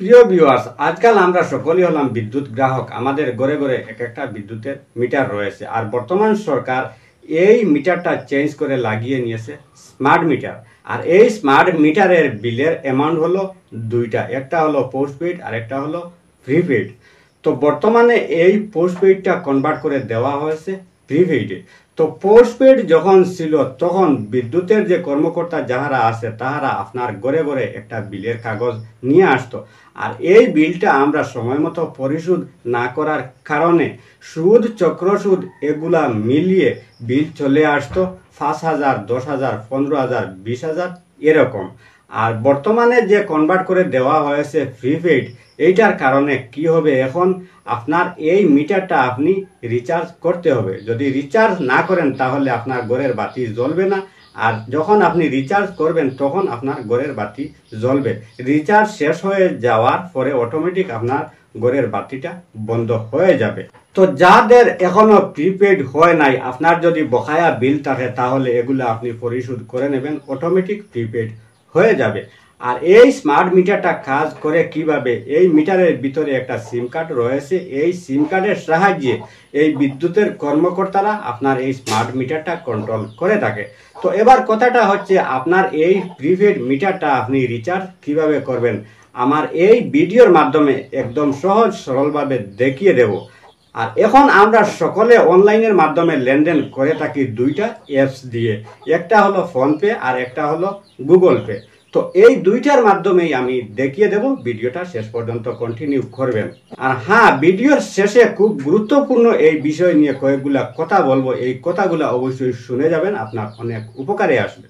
প্রিয় ভিউয়ার্স আজকাল আমরা সকলেই হলাম বিদ্যুৎ গ্রাহক আমাদের ঘরে ঘরে এক একটা বিদ্যুতের মিটার রয়েছে আর বর্তমান সরকার এই মিটারটা চেঞ্জ করে লাগিয়ে নিয়েছে স্মার্ট মিটার আর এই স্মার্ট মিটারের বিলের অ্যামাউন্ট হলো দুইটা একটা হলো পোস্টপেড আর একটা হলো প্রিপেড তো বর্তমানে এই পোস্টপেডটা কনভার্ট করে দেওয়া হয়েছে প্রিভেইডে তো পোস্টপেড যখন ছিল তখন বিদ্যুতের যে কর্মকর্তা যাহারা আছে তাহারা আপনার ঘরে ঘরে একটা বিলের কাগজ নিয়ে আসতো আর এই বিলটা আমরা সময় মতো পরিশোধ না করার কারণে সুদ চক্রসুদ এগুলা মিলিয়ে বিল চলে আসতো পাঁচ হাজার দশ হাজার পনেরো হাজার বিশ হাজার এরকম আর বর্তমানে যে কনভার্ট করে দেওয়া হয়েছে প্রিপেইড এইটার কারণে কি হবে এখন আপনার এই মিটারটা আপনি রিচার্জ করতে হবে যদি রিচার্জ না করেন তাহলে আপনার গড়ের বাতি জ্বলবে না আর যখন আপনি রিচার্জ করবেন তখন আপনার গড়ের বাতি জ্বলবে রিচার্জ শেষ হয়ে যাওয়ার পরে অটোমেটিক আপনার গড়ের বাতিটা বন্ধ হয়ে যাবে তো যাদের এখনো প্রিপেড হয় নাই আপনার যদি বকায়া বিল থাকে তাহলে এগুলো আপনি পরিশোধ করে নেবেন অটোমেটিক প্রিপেড হয়ে যাবে আর এই স্মার্ট মিটারটা কাজ করে কিভাবে এই মিটারের ভিতরে একটা সিম কার্ড রয়েছে এই সিম কার্ডের সাহায্যে এই বিদ্যুতের কর্মকর্তারা আপনার এই স্মার্ট মিটারটা কন্ট্রোল করে থাকে তো এবার কথাটা হচ্ছে আপনার এই প্রিপেড মিটারটা আপনি রিচার্জ কিভাবে করবেন আমার এই ভিডিওর মাধ্যমে একদম সহজ সরলভাবে দেখিয়ে দেব আর এখন আমরা সকলে অনলাইনের মাধ্যমে লেনদেন করে থাকি দুইটা অ্যাপস দিয়ে একটা হলো ফোনপে আর একটা হলো গুগল পে তো এই দুইটার মাধ্যমেই আমি দেখিয়ে দেব ভিডিওটা শেষ পর্যন্ত কন্টিনিউ করবেন আর হ্যাঁ ভিডিওর শেষে খুব গুরুত্বপূর্ণ এই বিষয় নিয়ে কয়েকগুলা কথা বলবো এই কথাগুলো অবশ্যই শুনে যাবেন আপনার অনেক উপকারে আসবে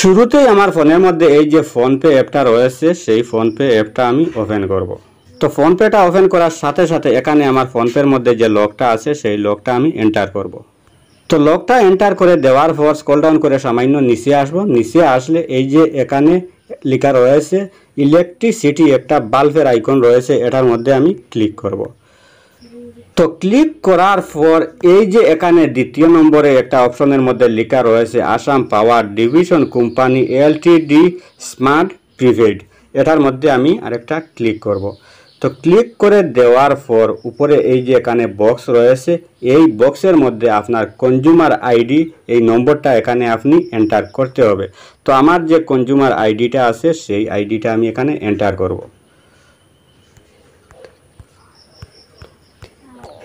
শুরুতেই আমার ফোনের মধ্যে এই যে ফোনপে অ্যাপটা রয়েছে সেই ফোনপে অ্যাপটা আমি ওপেন করব। তো ফোনপেটা ওপেন করার সাথে সাথে এখানে আমার ফোনপের মধ্যে যে লকটা আছে সেই লকটা আমি এন্টার করব। তো লকটা এন্টার করে দেওয়ার পর স্কল ডাউন করে সামান্য নিচে আসবো নিচে আসলে এই যে এখানে লেখা রয়েছে ইলেকট্রিসিটি একটা বাল্বের আইকন রয়েছে এটার মধ্যে আমি ক্লিক করব তো ক্লিক করার পর এই যে এখানে দ্বিতীয় নম্বরে একটা অপশনের মধ্যে লেখা রয়েছে Assam power division company LTD smart prepaid এটার মধ্যে আমি আরেকটা ক্লিক করব। তো ক্লিক করে দেওয়ার পর উপরে এই যে এখানে বক্স রয়েছে এই বক্সের মধ্যে আপনার কনজিউমার আইডি এই নম্বরটা এখানে আপনি এন্টার করতে হবে তো আমার যে কনজিউমার আইডিটা আছে সেই আইডিটা আমি এখানে এন্টার করব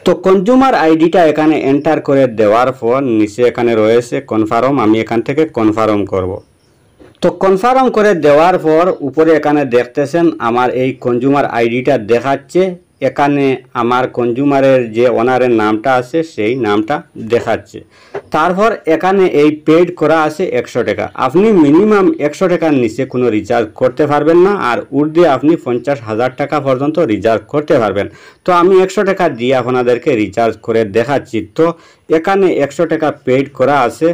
তো কনজিউমার আইডিটা এখানে এন্টার করে দেওয়ার পর নিচে এখানে রয়েছে কনফার্ম আমি এখান থেকে কনফার্ম করব তো কনফার্ম করে দেওয়ার পর উপরে এখানে দেখতেছেন আমার এই কনজিউমার আইডিটা দেখাচ্ছে এখানে আমার কনজিউমারের যে ওনারের নামটা আছে সেই নামটা দেখাচ্ছে তারপর এখানে এই পেড করা আছে একশো টাকা আপনি মিনিমাম একশো টাকার নিচে কোনো রিচার্জ করতে পারবেন না আর উর্দে আপনি পঞ্চাশ হাজার টাকা পর্যন্ত রিচার্জ করতে পারবেন তো আমি একশো টাকা দিয়ে আপনাদেরকে রিচার্জ করে দেখাচ্ছি তো এখানে একশো টাকা পেড করা আছে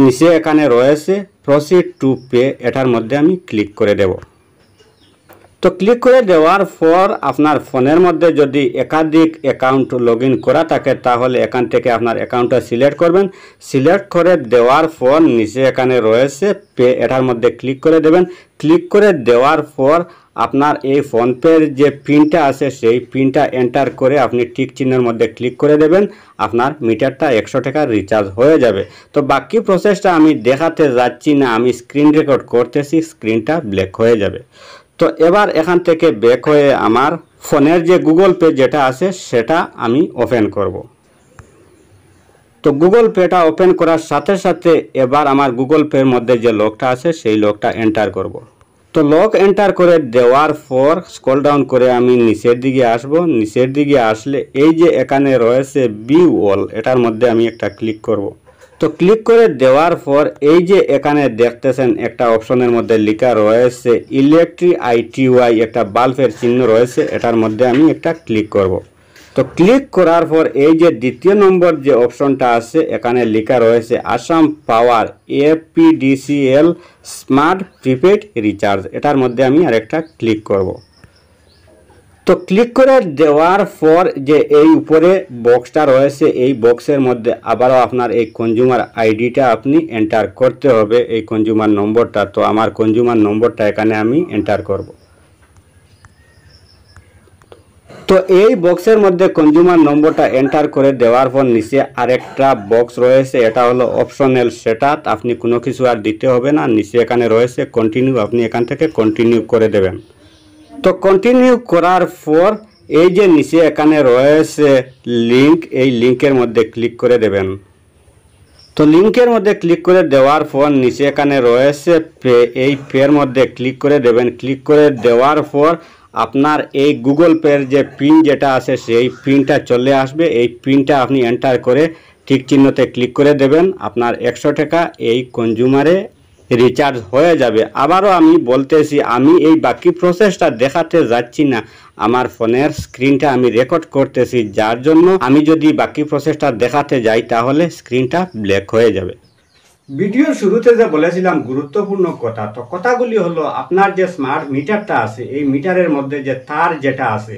নিচে এখানে রয়েছে প্রসিড টু পে এটার মধ্যে আমি ক্লিক করে দেব তো ক্লিক করে দেওয়ার পর আপনার ফোনের মধ্যে যদি একাধিক অ্যাকাউন্ট লগ করা থাকে তাহলে এখান থেকে আপনার অ্যাকাউন্টটা সিলেক্ট করবেন সিলেক্ট করে দেওয়ার পর নিচে এখানে রয়েছে পে এটার মধ্যে ক্লিক করে দেবেন ক্লিক করে দেওয়ার পর আপনার এই ফোনপের যে পিনটা আছে সেই পিনটা এন্টার করে আপনি টিক চিহ্নের মধ্যে ক্লিক করে দেবেন আপনার মিটারটা একশো টাকার রিচার্জ হয়ে যাবে তো বাকি প্রসেসটা আমি দেখাতে যাচ্ছি না আমি স্ক্রিন রেকর্ড করতেছি স্ক্রিনটা ব্ল্যাক হয়ে যাবে তো এবার এখান থেকে ব্যাক হয়ে আমার ফোনের যে গুগল পে যেটা আছে সেটা আমি ওপেন করব। তো গুগল পেটা ওপেন করার সাথে সাথে এবার আমার গুগল পের মধ্যে যে লোকটা আছে সেই লোকটা এন্টার করব। তো লক এন্টার করে দেওয়ার পর স্কল ডাউন করে আমি নিচের দিকে আসব নিচের দিকে আসলে এই যে এখানে রয়েছে বি ওয়াল এটার মধ্যে আমি একটা ক্লিক করব। তো ক্লিক করে দেওয়ার পর এই যে এখানে দেখতেছেন একটা অপশনের মধ্যে লেখা রয়েছে ইলেকট্রিক আইটিওয়াই একটা বাল্বের চিহ্ন রয়েছে এটার মধ্যে আমি একটা ক্লিক করব। তো ক্লিক করার পর এই যে দ্বিতীয় নম্বর যে অপশনটা আছে এখানে লেখা রয়েছে Assam power APDCL smart prepaid recharge এটার মধ্যে আমি আরেকটা ক্লিক করব। তো ক্লিক করে দেওয়ার পর যে এই উপরে বক্সটা রয়েছে এই বক্সের মধ্যে আবারও আপনার এই কনজিউমার আইডিটা আপনি এন্টার করতে হবে এই কনজিউমার নম্বরটা তো আমার কনজিউমার নম্বরটা এখানে আমি এন্টার করবো তো এই বক্সের মধ্যে কনজিউমার নম্বরটা এন্টার করে দেওয়ার পর নিচে আরেকটা বক্স রয়েছে এটা হলো অপশনাল সেটাত আপনি কোনো কিছু আর দিতে হবে না নিচে এখানে রয়েছে কন্টিনিউ আপনি এখান থেকে কন্টিনিউ করে দেবেন তো কন্টিনিউ করার পর এই যে নিচে এখানে রয়েছে লিঙ্ক এই লিঙ্কের মধ্যে ক্লিক করে দেবেন তো লিঙ্কের মধ্যে ক্লিক করে দেওয়ার পর নিচে এখানে রয়েছে পে এই পের মধ্যে ক্লিক করে দেবেন ক্লিক করে দেওয়ার পর আপনার এই গুগল পের যে পিন যেটা আছে সেই পিনটা চলে আসবে এই পিনটা আপনি এন্টার করে ঠিক চিহ্নতে ক্লিক করে দেবেন আপনার একশো টাকা এই কনজিউমারে রিচার্জ হয়ে যাবে আবারও আমি বলতেছি আমি এই বাকি প্রসেসটা দেখাতে যাচ্ছি না আমার ফোনের স্ক্রিনটা আমি রেকর্ড করতেছি যার জন্য আমি যদি বাকি প্রসেসটা দেখাতে যাই তাহলে স্ক্রিনটা ব্ল্যাক হয়ে যাবে ভিডিও শুরুতে যে বলেছিলাম গুরুত্বপূর্ণ কথা তো কথাগুলি হলো আপনার যে স্মার্ট মিটারটা আছে এই মিটারের মধ্যে যে তার যেটা আছে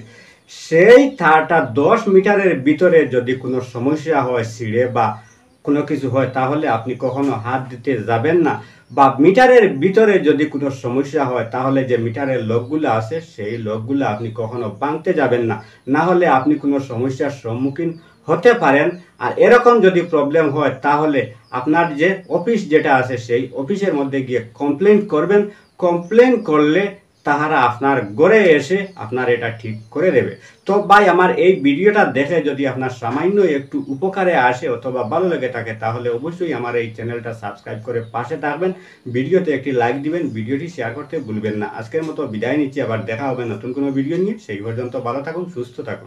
সেই তারটা দশ মিটারের ভিতরে যদি কোনো সমস্যা হয় ছিঁড়ে বা কোনো কিছু হয় তাহলে আপনি কখনো হাত দিতে যাবেন না বা মিটারের ভিতরে যদি কোনো সমস্যা হয় তাহলে যে মিটারের লোকগুলো আছে সেই লোকগুলো আপনি কখনো বাঁধতে যাবেন না না হলে আপনি কোনো সমস্যার সম্মুখীন হতে পারেন আর এরকম যদি প্রবলেম হয় তাহলে আপনার যে অফিস যেটা আছে সেই অফিসের মধ্যে গিয়ে কমপ্লেন করবেন কমপ্লেন করলে তাহারা আপনার গড়ে এসে আপনার এটা ঠিক করে দেবে তো ভাই আমার এই ভিডিওটা দেখে যদি আপনার সামান্য একটু উপকারে আসে অথবা ভালো লেগে থাকে তাহলে অবশ্যই আমার এই চ্যানেলটা সাবস্ক্রাইব করে পাশে থাকবেন ভিডিওতে একটি লাইক দিবেন ভিডিওটি শেয়ার করতে ভুলবেন না আজকের মতো বিদায় নিচ্ছি আবার দেখা হবে নতুন কোনো ভিডিও নিয়ে সেই পর্যন্ত ভালো থাকুন সুস্থ থাকুন